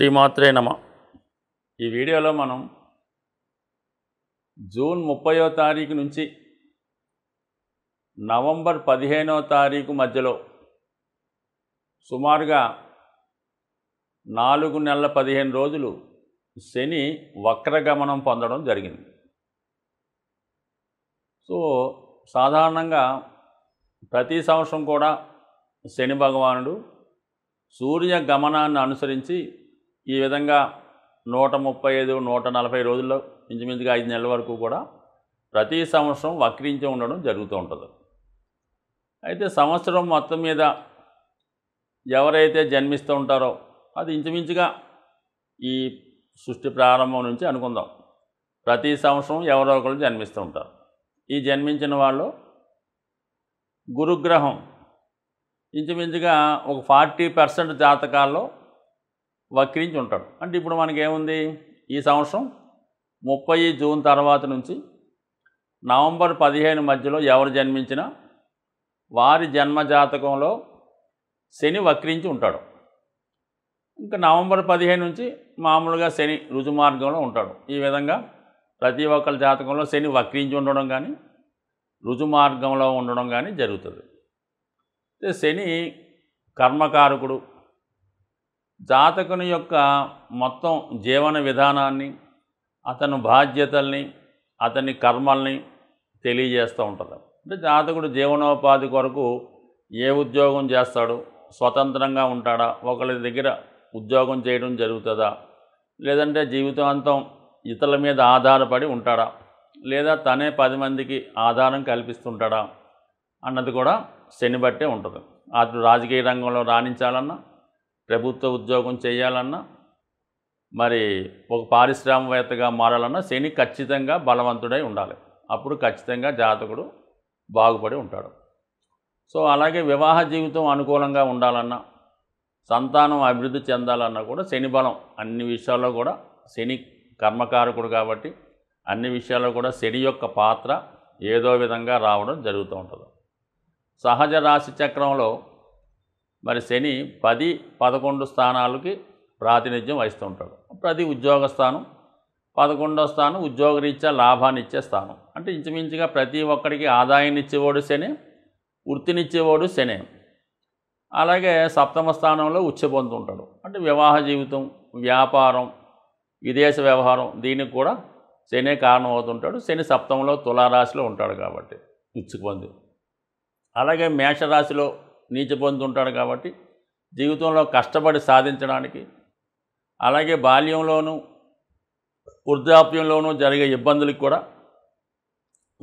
శ్రీమాత్రే నమ ఈ వీడియోలో మనం జూన్ ముప్పయో తారీఖు నుంచి నవంబర్ పదిహేనో తారీఖు మధ్యలో సుమారుగా నాలుగు నెలల పదిహేను రోజులు శని వక్రగమనం పొందడం జరిగింది సో సాధారణంగా ప్రతి సంవత్సరం కూడా శని భగవానుడు సూర్య గమనాన్ని అనుసరించి ఈ విధంగా నూట ముప్పై ఐదు నూట నలభై రోజుల్లో ఇంచుమించుగా ఐదు నెలల వరకు కూడా ప్రతి సంవత్సరం వక్రించి ఉండడం జరుగుతూ ఉంటుంది అయితే సంవత్సరం మొత్తం మీద ఎవరైతే జన్మిస్తూ ఉంటారో అది ఇంచుమించుగా ఈ సృష్టి ప్రారంభం నుంచి అనుకుందాం ప్రతి సంవత్సరం ఎవరో ఒకరు జన్మిస్తూ ఉంటారు ఈ జన్మించిన వాళ్ళు గురుగ్రహం ఇంచుమించుగా ఒక ఫార్టీ పర్సెంట్ జాతకాల్లో వక్రించి ఉంటాడు అంటే ఇప్పుడు మనకేముంది ఈ సంవత్సరం ముప్పై జూన్ తర్వాత నుంచి నవంబర్ పదిహేను మధ్యలో ఎవరు జన్మించినా వారి జన్మజాతకంలో శని వక్రించి ఉంటాడు ఇంకా నవంబర్ పదిహేను నుంచి మామూలుగా శని రుజుమార్గంలో ఉంటాడు ఈ విధంగా ప్రతి ఒక్కరి జాతకంలో శని వక్రించి ఉండడం కానీ రుజుమార్గంలో ఉండడం కానీ జరుగుతుంది శని కర్మకారకుడు జాతకుని యొక్క మొత్తం జీవన విధానాన్ని అతను బాధ్యతల్ని అతని కర్మల్ని తెలియజేస్తూ ఉంటుంది అంటే జాతకుడు జీవనోపాధి కొరకు ఏ ఉద్యోగం చేస్తాడు స్వతంత్రంగా ఉంటాడా ఒకరి దగ్గర ఉద్యోగం చేయడం జరుగుతుందా లేదంటే జీవితాంతం ఇతరుల మీద ఆధారపడి ఉంటాడా లేదా తనే పది మందికి ఆధారం కల్పిస్తుంటాడా అన్నది కూడా శని బట్టే ఉంటుంది అతను రాజకీయ రంగంలో రాణించాలన్నా ప్రభుత్వ ఉద్యోగం చేయాలన్నా మరి ఒక పారిశ్రామికవేత్తగా మారాలన్నా శని ఖచ్చితంగా బలవంతుడై ఉండాలి అప్పుడు ఖచ్చితంగా జాతకుడు బాగుపడి ఉంటాడు సో అలాగే వివాహ జీవితం అనుకూలంగా ఉండాలన్నా సంతానం అభివృద్ధి చెందాలన్నా కూడా శని బలం అన్ని విషయాల్లో కూడా శని కర్మకారకుడు కాబట్టి అన్ని విషయాల్లో కూడా శని యొక్క పాత్ర ఏదో విధంగా రావడం జరుగుతూ ఉంటుంది సహజ రాశి చక్రంలో మరి శని పది పదకొండు స్థానాలకి ప్రాతినిధ్యం వహిస్తుంటాడు ప్రతి ఉద్యోగ స్థానం పదకొండో స్థానం ఉద్యోగరీత్యా లాభాన్ని ఇచ్చే స్థానం అంటే ఇంచుమించుగా ప్రతి ఒక్కడికి ఆదాయాన్ని ఇచ్చేవాడు శని వృత్తినిచ్చేవాడు శని అలాగే సప్తమ స్థానంలో ఉచ్చబొందు ఉంటాడు అంటే వివాహ జీవితం వ్యాపారం విదేశ వ్యవహారం దీనికి కూడా శనే కారణం అవుతుంటాడు శని సప్తంలో తులారాశిలో ఉంటాడు కాబట్టి పొంది అలాగే మేషరాశిలో నీచ పొందుతుంటాడు కాబట్టి జీవితంలో కష్టపడి సాధించడానికి అలాగే బాల్యంలోనూ వృద్ధాప్యంలోనూ జరిగే ఇబ్బందులకు కూడా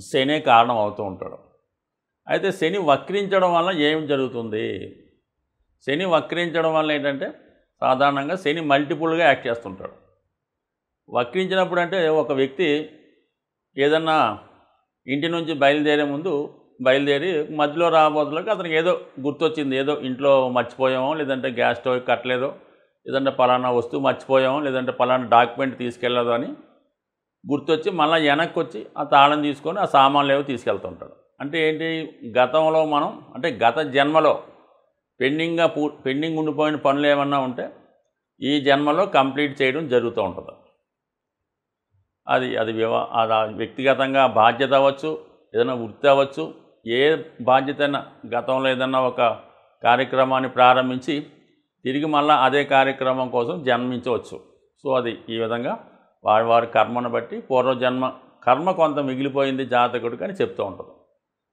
శనే కారణం అవుతూ ఉంటాడు అయితే శని వక్రించడం వల్ల ఏం జరుగుతుంది శని వక్రించడం వల్ల ఏంటంటే సాధారణంగా శని మల్టిపుల్గా యాక్ట్ చేస్తుంటాడు వక్రించినప్పుడు అంటే ఒక వ్యక్తి ఏదన్నా ఇంటి నుంచి బయలుదేరే ముందు బయలుదేరి మధ్యలో రాబోతులకు అతనికి ఏదో గుర్తొచ్చింది ఏదో ఇంట్లో మర్చిపోయామో లేదంటే గ్యాస్ స్టవ్ కట్టలేదో లేదంటే పలానా వస్తువు మర్చిపోయాము లేదంటే పలానా డాక్యుమెంట్ తీసుకెళ్ళదు అని గుర్తొచ్చి మళ్ళీ వెనక్కి వచ్చి ఆ తాళం తీసుకొని ఆ సామాన్లు ఏవో తీసుకెళ్తుంటాడు అంటే ఏంటి గతంలో మనం అంటే గత జన్మలో పెండింగ్గా పూ పెండింగ్ ఉండిపోయిన పనులు ఏమన్నా ఉంటే ఈ జన్మలో కంప్లీట్ చేయడం జరుగుతూ ఉంటుంది అది అది వ్యవ అది వ్యక్తిగతంగా బాధ్యత అవ్వచ్చు ఏదైనా వృత్తి అవ్వచ్చు ఏ బాధ్యతన గతంలో ఏదన్నా ఒక కార్యక్రమాన్ని ప్రారంభించి తిరిగి మళ్ళీ అదే కార్యక్రమం కోసం జన్మించవచ్చు సో అది ఈ విధంగా వారి వారి కర్మను బట్టి పూర్వజన్మ కర్మ కొంత మిగిలిపోయింది జాతకుడికి అని చెప్తూ ఉంటుంది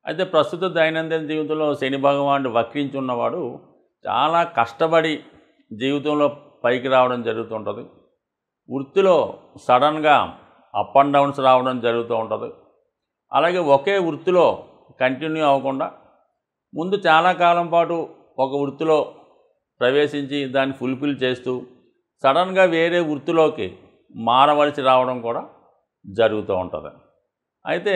అయితే ప్రస్తుత దైనందిన జీవితంలో శని భగవానుడు వక్రించున్నవాడు చాలా కష్టపడి జీవితంలో పైకి రావడం జరుగుతుంటుంది వృత్తిలో సడన్గా అప్ అండ్ డౌన్స్ రావడం జరుగుతూ ఉంటుంది అలాగే ఒకే వృత్తిలో కంటిన్యూ అవ్వకుండా ముందు చాలా కాలం పాటు ఒక వృత్తిలో ప్రవేశించి దాన్ని ఫుల్ఫిల్ చేస్తూ సడన్గా వేరే వృత్తిలోకి మారవలసి రావడం కూడా జరుగుతూ ఉంటుంది అయితే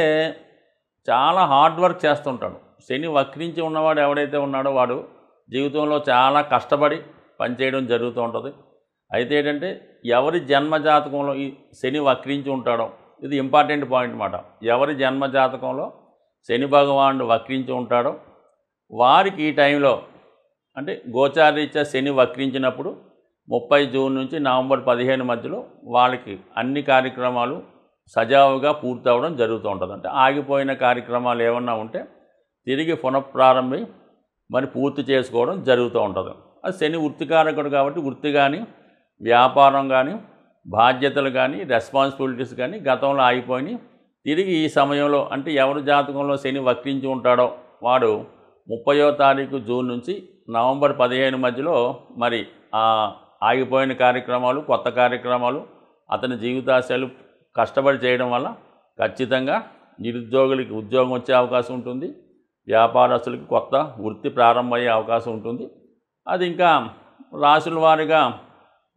చాలా హార్డ్ వర్క్ చేస్తుంటాడు శని వక్రించి ఉన్నవాడు ఎవడైతే ఉన్నాడో వాడు జీవితంలో చాలా కష్టపడి పనిచేయడం జరుగుతూ ఉంటుంది అయితే ఏంటంటే ఎవరి జన్మజాతకంలో ఈ శని వక్రించి ఉంటాడో ఇది ఇంపార్టెంట్ పాయింట్ అన్నమాట ఎవరి జన్మజాతకంలో శని భగవానుడు వక్రించి ఉంటాడో వారికి ఈ టైంలో అంటే గోచారీత శని వక్రించినప్పుడు ముప్పై జూన్ నుంచి నవంబర్ పదిహేను మధ్యలో వాళ్ళకి అన్ని కార్యక్రమాలు సజావుగా పూర్తవడం జరుగుతూ ఉంటుంది అంటే ఆగిపోయిన కార్యక్రమాలు ఏమన్నా ఉంటే తిరిగి పునఃప్రారంభి మరి పూర్తి చేసుకోవడం జరుగుతూ ఉంటుంది అది శని వృత్తికారకుడు కాబట్టి వృత్తి కానీ వ్యాపారం కానీ బాధ్యతలు కానీ రెస్పాన్సిబిలిటీస్ కానీ గతంలో ఆగిపోయినాయి తిరిగి ఈ సమయంలో అంటే ఎవరి జాతకంలో శని వక్రించి ఉంటాడో వాడు ముప్పయో తారీఖు జూన్ నుంచి నవంబర్ పదిహేను మధ్యలో మరి ఆగిపోయిన కార్యక్రమాలు కొత్త కార్యక్రమాలు అతని జీవితాశయాలు కష్టపడి చేయడం వల్ల ఖచ్చితంగా నిరుద్యోగులకి ఉద్యోగం వచ్చే అవకాశం ఉంటుంది వ్యాపారస్తులకి కొత్త వృత్తి ప్రారంభమయ్యే అవకాశం ఉంటుంది అది ఇంకా రాసుల వారిగా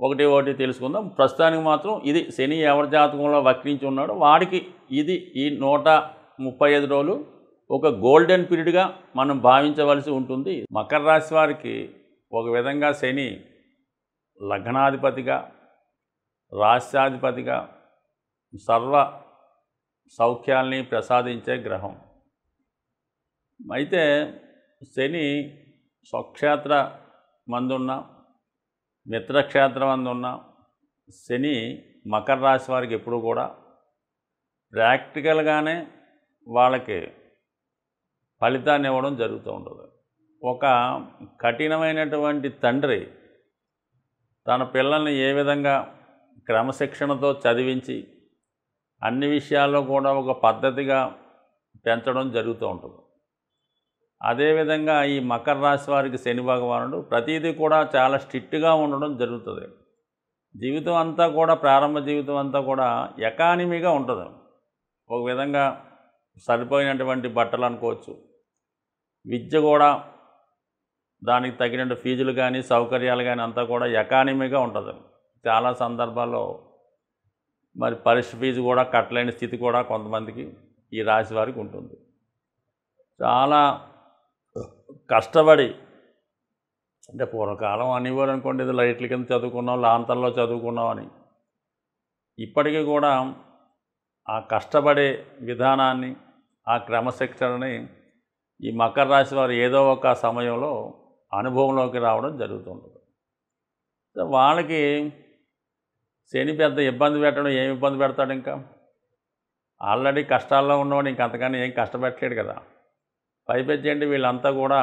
ఒకటి ఒకటి తెలుసుకుందాం ప్రస్తుతానికి మాత్రం ఇది శని ఎవరి జాతకంలో వక్రించి ఉన్నాడో వాడికి ఇది ఈ నూట ముప్పై ఐదు రోజులు ఒక గోల్డెన్ పీరియడ్గా మనం భావించవలసి ఉంటుంది మకర రాశి వారికి ఒక విధంగా శని లగ్నాధిపతిగా రాష్ట్రాధిపతిగా సర్వ సౌఖ్యాల్ని ప్రసాదించే గ్రహం అయితే శని స్వక్షేత్ర మందున్న మిత్రక్షేత్రం అందున్న శని మకర రాశి వారికి ఎప్పుడు కూడా ప్రాక్టికల్గానే వాళ్ళకి ఫలితాన్ని ఇవ్వడం జరుగుతూ ఉంటుంది ఒక కఠినమైనటువంటి తండ్రి తన పిల్లల్ని ఏ విధంగా క్రమశిక్షణతో చదివించి అన్ని విషయాల్లో కూడా ఒక పద్ధతిగా పెంచడం జరుగుతూ ఉంటుంది అదేవిధంగా ఈ మకర రాశి వారికి శని భగవానుడు ప్రతిదీ కూడా చాలా స్ట్రిక్ట్గా ఉండడం జరుగుతుంది జీవితం అంతా కూడా ప్రారంభ జీవితం అంతా కూడా ఎకానమీగా ఉంటుంది ఒక విధంగా సరిపోయినటువంటి బట్టలు అనుకోవచ్చు విద్య కూడా దానికి తగినట్టు ఫీజులు కానీ సౌకర్యాలు కానీ అంతా కూడా ఎకానమీగా ఉంటుంది చాలా సందర్భాల్లో మరి పరీక్ష ఫీజు కూడా కట్టలేని స్థితి కూడా కొంతమందికి ఈ రాశి వారికి ఉంటుంది చాలా కష్టపడి అంటే పూర్వకాలం అనివారు అనుకోండి ఇది లైట్ల కింద చదువుకున్నాం లాంతల్లో చదువుకున్నాం అని ఇప్పటికీ కూడా ఆ కష్టపడే విధానాన్ని ఆ క్రమశిక్షణని ఈ మకర రాశి వారు ఏదో ఒక సమయంలో అనుభవంలోకి రావడం జరుగుతుంటుంది వాళ్ళకి శని పెద్ద ఇబ్బంది పెట్టడం ఏమి ఇబ్బంది పెడతాడు ఇంకా ఆల్రెడీ కష్టాల్లో ఉన్నవాడు ఇంకంతకన్నా ఏం కష్టపెట్టలేడు కదా పైపెచ్చండి వీళ్ళంతా కూడా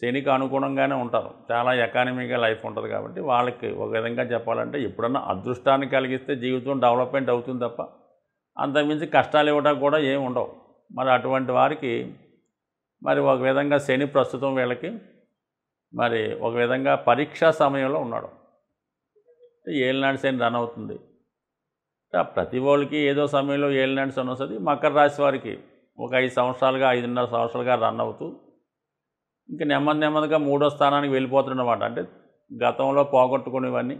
శనికి అనుగుణంగానే ఉంటారు చాలా ఎకానమీగా లైఫ్ ఉంటుంది కాబట్టి వాళ్ళకి ఒక విధంగా చెప్పాలంటే ఎప్పుడన్నా అదృష్టాన్ని కలిగిస్తే జీవితం డెవలప్మెంట్ అవుతుంది తప్ప అంతకుమించి కష్టాలు ఇవ్వడం కూడా ఏమి ఉండవు మరి అటువంటి వారికి మరి ఒక విధంగా శని ప్రస్తుతం వీళ్ళకి మరి ఒక విధంగా పరీక్షా సమయంలో ఉన్నాడు ఏలినాడు శని రన్ అవుతుంది ప్రతి వాళ్ళకి ఏదో సమయంలో ఏలినాడు శని వస్తుంది మకర రాశి వారికి ఒక ఐదు సంవత్సరాలుగా ఐదున్నర సంవత్సరాలుగా రన్ అవుతూ ఇంకా నెమ్మది నెమ్మదిగా మూడో స్థానానికి వెళ్ళిపోతుండమాట అంటే గతంలో పోగొట్టుకునేవన్నీ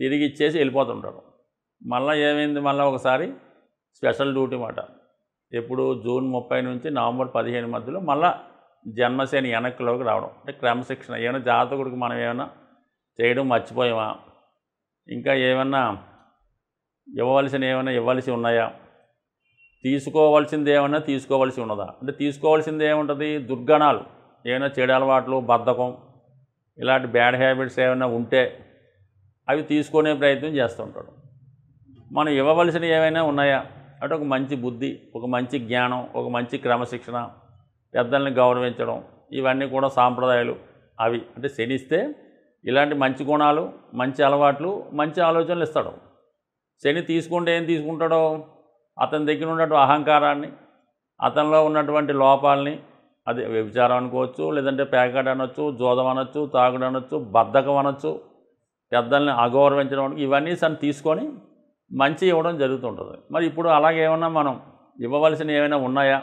తిరిగి ఇచ్చేసి వెళ్ళిపోతుంటారు మళ్ళీ ఏమైంది మళ్ళీ ఒకసారి స్పెషల్ డ్యూటీ మాట ఎప్పుడు జూన్ ముప్పై నుంచి నవంబర్ పదిహేను మధ్యలో మళ్ళీ జన్మసేన వెనక్కిలోకి రావడం అంటే క్రమశిక్షణ ఏమైనా జాతకుడికి మనం ఏమైనా చేయడం మర్చిపోయామా ఇంకా ఏమైనా ఇవ్వవలసిన ఏమైనా ఇవ్వాల్సి ఉన్నాయా తీసుకోవాల్సింది ఏమన్నా తీసుకోవాల్సి ఉన్నదా అంటే తీసుకోవాల్సింది ఏముంటుంది దుర్గణాలు ఏమైనా చెడు అలవాట్లు బద్ధకం ఇలాంటి బ్యాడ్ హ్యాబిట్స్ ఏమైనా ఉంటే అవి తీసుకునే ప్రయత్నం చేస్తుంటాడు మనం ఇవ్వవలసినవి ఏమైనా ఉన్నాయా అంటే ఒక మంచి బుద్ధి ఒక మంచి జ్ఞానం ఒక మంచి క్రమశిక్షణ పెద్దల్ని గౌరవించడం ఇవన్నీ కూడా సాంప్రదాయాలు అవి అంటే శనిస్తే ఇలాంటి మంచి గుణాలు మంచి అలవాట్లు మంచి ఆలోచనలు ఇస్తాడు శని తీసుకుంటే ఏం తీసుకుంటాడో అతని దగ్గర ఉన్నటువంటి అహంకారాన్ని అతనిలో ఉన్నటువంటి లోపాలని అది వ్యభిచారం అనుకోవచ్చు లేదంటే పేకాట అనొచ్చు జోదం అనొచ్చు తాగుడు అనొచ్చు బద్ధకం అనొచ్చు పెద్దల్ని అగౌరవించడం ఇవన్నీ సార్ తీసుకొని మంచి ఇవ్వడం జరుగుతుంటుంది మరి ఇప్పుడు అలాగేమన్నా మనం ఇవ్వవలసిన ఏమైనా ఉన్నాయా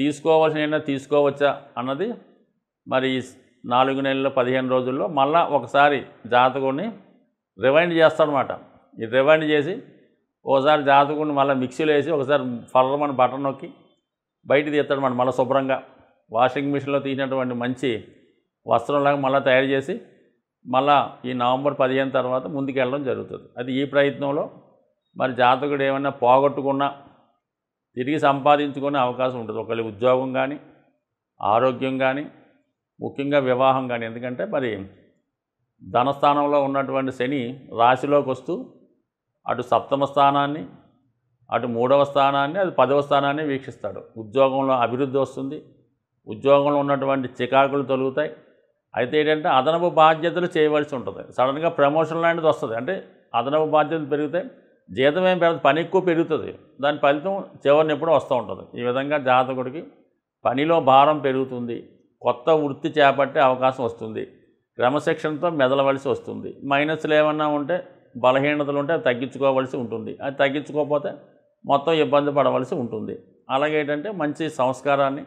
తీసుకోవాల్సిన ఏమైనా తీసుకోవచ్చా అన్నది మరి నాలుగు నెలల పదిహేను రోజుల్లో మళ్ళా ఒకసారి జాతకుని రివైండ్ చేస్తాడనమాట ఈ రివైండ్ చేసి ఒకసారి జాతకుండా మళ్ళీ మిక్సీలో వేసి ఒకసారి ఫలమని బటన్ నొక్కి బయట తీస్తాడు మనం మళ్ళీ శుభ్రంగా వాషింగ్ మిషన్లో తీసినటువంటి మంచి వస్త్రంలాగా మళ్ళీ తయారు చేసి మళ్ళా ఈ నవంబర్ పదిహేను తర్వాత ముందుకెళ్ళడం జరుగుతుంది అది ఈ ప్రయత్నంలో మరి జాతకుడు ఏమైనా పోగొట్టుకున్నా తిరిగి సంపాదించుకునే అవకాశం ఉంటుంది ఒకరి ఉద్యోగం కానీ ఆరోగ్యం కానీ ముఖ్యంగా వివాహం కానీ ఎందుకంటే మరి ధనస్థానంలో ఉన్నటువంటి శని రాశిలోకి వస్తూ అటు సప్తమ స్థానాన్ని అటు మూడవ స్థానాన్ని అది పదవ స్థానాన్ని వీక్షిస్తాడు ఉద్యోగంలో అభివృద్ధి వస్తుంది ఉద్యోగంలో ఉన్నటువంటి చికాకులు తొలుగుతాయి అయితే ఏంటంటే అదనపు బాధ్యతలు చేయవలసి ఉంటుంది సడన్గా ప్రమోషన్ లాంటిది వస్తుంది అంటే అదనపు బాధ్యతలు పెరుగుతాయి జీతం ఏం పెరుగుతుంది పని ఎక్కువ పెరుగుతుంది దాని ఫలితం చివరిని ఎప్పుడూ వస్తూ ఉంటుంది ఈ విధంగా జాతకుడికి పనిలో భారం పెరుగుతుంది కొత్త వృత్తి చేపట్టే అవకాశం వస్తుంది క్రమశిక్షణతో మెదలవలసి వస్తుంది మైనస్లు ఏమన్నా ఉంటే బలహీనతలు ఉంటే తగ్గించుకోవాల్సి ఉంటుంది అది తగ్గించుకోకపోతే మొత్తం ఇబ్బంది పడవలసి ఉంటుంది అలాగే ఏంటంటే మంచి సంస్కారాన్ని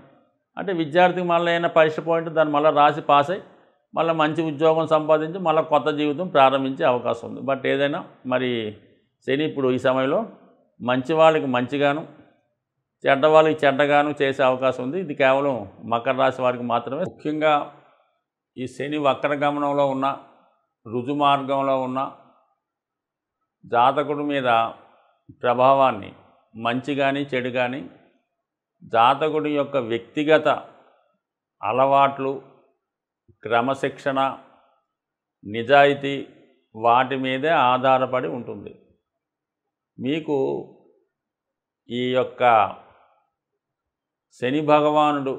అంటే విద్యార్థికి మళ్ళీ అయినా పరీక్ష పాయింట్ దాన్ని మళ్ళీ రాసి పాస్ అయ్యి మళ్ళీ మంచి ఉద్యోగం సంపాదించి మళ్ళీ కొత్త జీవితం ప్రారంభించే అవకాశం ఉంది బట్ ఏదైనా మరి శని ఇప్పుడు ఈ సమయంలో మంచి వాళ్ళకి మంచిగాను చెడ్డ వాళ్ళకి చెడ్డగాను చేసే అవకాశం ఉంది ఇది కేవలం మకర రాశి వారికి మాత్రమే ముఖ్యంగా ఈ శని వక్ర గమనంలో ఉన్న రుజు మార్గంలో ఉన్న జాతకుడి మీద ప్రభావాన్ని మంచి కానీ చెడు కానీ జాతకుడి యొక్క వ్యక్తిగత అలవాట్లు క్రమశిక్షణ నిజాయితీ వాటి మీదే ఆధారపడి ఉంటుంది మీకు ఈ యొక్క శని భగవానుడు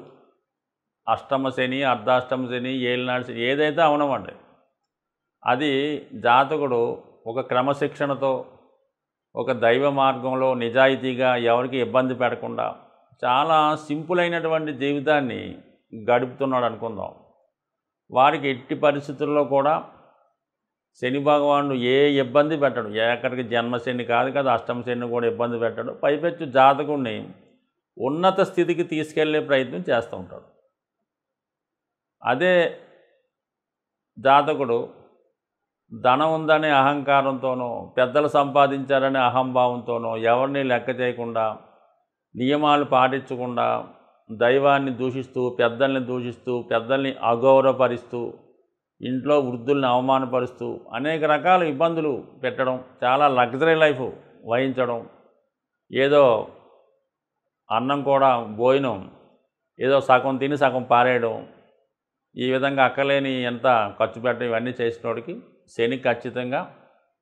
అష్టమ శని అర్ధాష్టమ శని ఏలినాడు శని ఏదైతే అవనవండి అది జాతకుడు ఒక క్రమశిక్షణతో ఒక దైవ మార్గంలో నిజాయితీగా ఎవరికి ఇబ్బంది పెడకుండా చాలా సింపుల్ అయినటువంటి జీవితాన్ని గడుపుతున్నాడు అనుకుందాం వారికి ఎట్టి పరిస్థితుల్లో కూడా శని భగవానుడు ఏ ఇబ్బంది పెట్టడు ఎక్కడికి జన్మశని కాదు కదా అష్టమ శని కూడా ఇబ్బంది పెట్టడు పైపెచ్చు జాతకుడిని ఉన్నత స్థితికి తీసుకెళ్లే ప్రయత్నం చేస్తూ ఉంటాడు అదే జాతకుడు ధనం ఉందనే అహంకారంతోనో పెద్దలు సంపాదించారనే అహంభావంతోనో ఎవరిని లెక్క చేయకుండా నియమాలు పాటించకుండా దైవాన్ని దూషిస్తూ పెద్దల్ని దూషిస్తూ పెద్దల్ని అగౌరవపరుస్తూ ఇంట్లో వృద్ధుల్ని అవమానపరుస్తూ అనేక రకాల ఇబ్బందులు పెట్టడం చాలా లగ్జరీ లైఫ్ వహించడం ఏదో అన్నం కూడా భోజనం ఏదో సగం తిని సగం పారేయడం ఈ విధంగా అక్కలేని ఎంత ఖర్చు పెట్టడం ఇవన్నీ చేసినోడికి శని ఖచ్చితంగా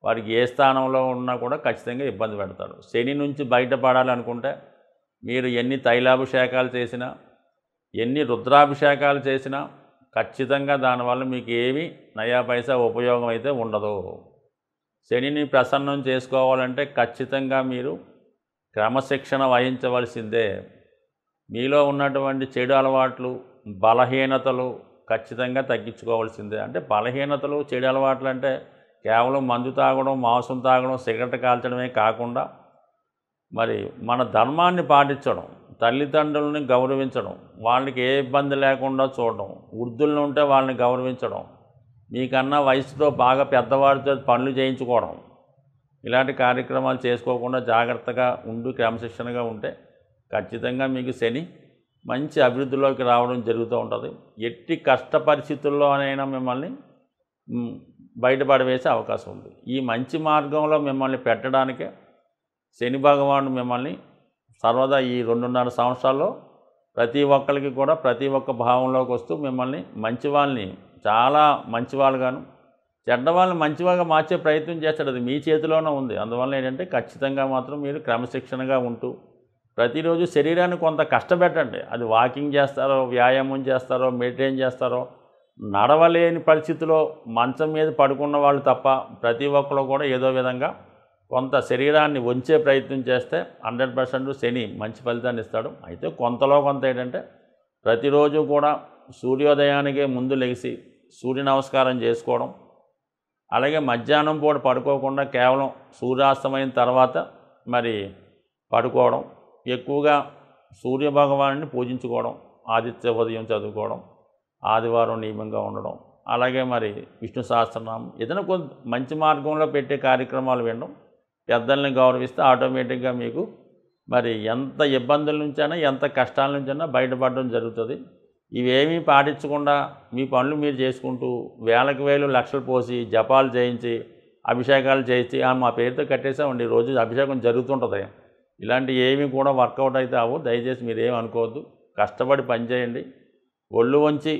వారికి ఏ స్థానంలో ఉన్నా కూడా ఖచ్చితంగా ఇబ్బంది పెడతాడు శని నుంచి బయటపడాలనుకుంటే మీరు ఎన్ని తైలాభిషేకాలు చేసినా ఎన్ని రుద్రాభిషేకాలు చేసినా ఖచ్చితంగా దానివల్ల మీకు ఏవి నయా పైసా ఉపయోగం అయితే ఉండదు శనిని ప్రసన్నం చేసుకోవాలంటే ఖచ్చితంగా మీరు క్రమశిక్షణ వహించవలసిందే మీలో ఉన్నటువంటి చెడు అలవాట్లు బలహీనతలు ఖచ్చితంగా తగ్గించుకోవాల్సిందే అంటే బలహీనతలు చెడు అలవాట్లు అంటే కేవలం మందు తాగడం మాంసం తాగడం సిగరెట్ కాల్చడమే కాకుండా మరి మన ధర్మాన్ని పాటించడం తల్లిదండ్రులని గౌరవించడం వాళ్ళకి ఏ ఇబ్బంది లేకుండా చూడడం వృద్ధులను ఉంటే వాళ్ళని గౌరవించడం మీకన్నా వయసుతో బాగా పెద్దవారితో పనులు చేయించుకోవడం ఇలాంటి కార్యక్రమాలు చేసుకోకుండా జాగ్రత్తగా ఉండు క్రమశిక్షణగా ఉంటే ఖచ్చితంగా మీకు శని మంచి అభివృద్ధిలోకి రావడం జరుగుతూ ఉంటుంది ఎట్టి కష్ట పరిస్థితుల్లోనైనా మిమ్మల్ని బయటపడవేసే అవకాశం ఉంది ఈ మంచి మార్గంలో మిమ్మల్ని పెట్టడానికే శని భగవానుడు మిమ్మల్ని సర్వదా ఈ రెండున్నర సంవత్సరాల్లో ప్రతి ఒక్కరికి కూడా ప్రతి ఒక్క భావంలోకి వస్తూ మిమ్మల్ని మంచి వాళ్ళని చాలా మంచివాళ్ళుగాను చెడ్డవాళ్ళని మంచివాగా మార్చే ప్రయత్నం చేస్తాడు అది మీ చేతిలోనే ఉంది అందువల్ల ఏంటంటే ఖచ్చితంగా మాత్రం మీరు క్రమశిక్షణగా ఉంటూ ప్రతిరోజు శరీరాన్ని కొంత కష్టపెట్టండి అది వాకింగ్ చేస్తారో వ్యాయామం చేస్తారో మెయింటైన్ చేస్తారో నడవలేని పరిస్థితిలో మంచం మీద పడుకున్న వాళ్ళు తప్ప ప్రతి ఒక్కరు కూడా ఏదో విధంగా కొంత శరీరాన్ని వంచే ప్రయత్నం చేస్తే హండ్రెడ్ పర్సెంట్ శని మంచి ఫలితాన్ని ఇస్తాడు అయితే కొంతలో కొంత ఏంటంటే ప్రతిరోజు కూడా సూర్యోదయానికి ముందు లెగిసి సూర్య నమస్కారం చేసుకోవడం అలాగే మధ్యాహ్నం పూట పడుకోకుండా కేవలం సూర్యాస్తమైన తర్వాత మరి పడుకోవడం ఎక్కువగా సూర్యభగవాను పూజించుకోవడం ఆదిత్య ఉదయం చదువుకోవడం ఆదివారం నియమంగా ఉండడం అలాగే మరి విష్ణు సహస్రనామం ఏదైనా కొంత మంచి మార్గంలో పెట్టే కార్యక్రమాలు వినడం పెద్దల్ని గౌరవిస్తే ఆటోమేటిక్గా మీకు మరి ఎంత ఇబ్బందుల నుంచైనా ఎంత కష్టాల నుంచైనా బయటపడడం జరుగుతుంది ఇవేమీ పాటించకుండా మీ పనులు మీరు చేసుకుంటూ వేలకు వేలు లక్షలు పోసి జపాలు చేయించి అభిషేకాలు చేయించి మా పేరుతో కట్టేసామండి రోజు అభిషేకం జరుగుతుంటుంది ఇలాంటివి ఏమి కూడా వర్కౌట్ అయితే అవ్వు దయచేసి ఏమి అనుకోవద్దు కష్టపడి పని చేయండి ఒళ్ళు వంచి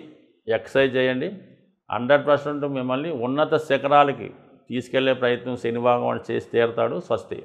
ఎక్సర్సైజ్ చేయండి హండ్రెడ్ పర్సెంట్ మిమ్మల్ని ఉన్నత శిఖరాలకి తీసుకెళ్లే ప్రయత్నం వాడు చేసి తీరతాడు స్వస్తి